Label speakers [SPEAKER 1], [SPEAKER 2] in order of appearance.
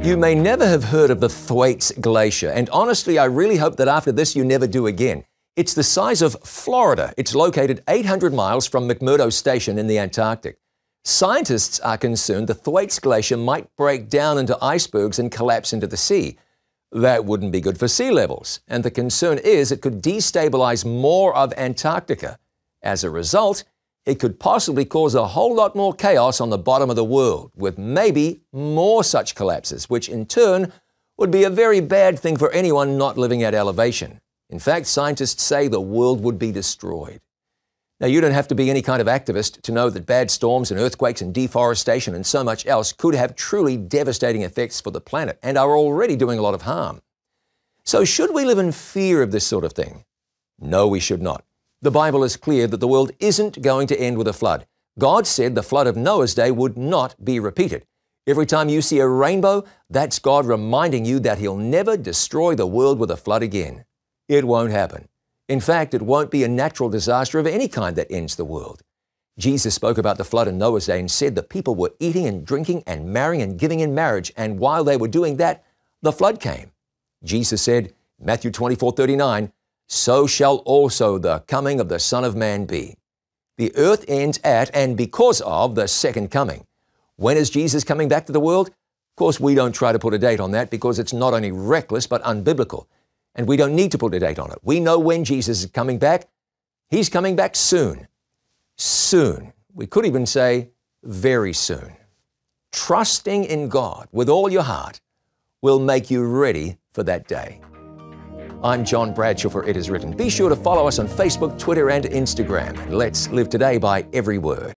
[SPEAKER 1] You may never have heard of the Thwaites Glacier, and honestly, I really hope that after this you never do again. It's the size of Florida. It's located 800 miles from McMurdo Station in the Antarctic. Scientists are concerned the Thwaites Glacier might break down into icebergs and collapse into the sea. That wouldn't be good for sea levels, and the concern is it could destabilize more of Antarctica. As a result, it could possibly cause a whole lot more chaos on the bottom of the world, with maybe more such collapses, which in turn would be a very bad thing for anyone not living at elevation. In fact, scientists say the world would be destroyed. Now, you don't have to be any kind of activist to know that bad storms and earthquakes and deforestation and so much else could have truly devastating effects for the planet and are already doing a lot of harm. So, should we live in fear of this sort of thing? No, we should not. The Bible is clear that the world isn't going to end with a flood. God said the flood of Noah's day would not be repeated. Every time you see a rainbow, that's God reminding you that He'll never destroy the world with a flood again. It won't happen. In fact, it won't be a natural disaster of any kind that ends the world. Jesus spoke about the flood in Noah's day and said the people were eating and drinking and marrying and giving in marriage, and while they were doing that, the flood came. Jesus said, Matthew 24 39, so shall also the coming of the Son of Man be. The earth ends at and because of the second coming. When is Jesus coming back to the world? Of course, we don't try to put a date on that because it's not only reckless but unbiblical. And we don't need to put a date on it. We know when Jesus is coming back. He's coming back soon. Soon. We could even say very soon. Trusting in God with all your heart will make you ready for that day. I'm John Bradshaw for It Is Written. Be sure to follow us on Facebook, Twitter, and Instagram. Let's live today by every word.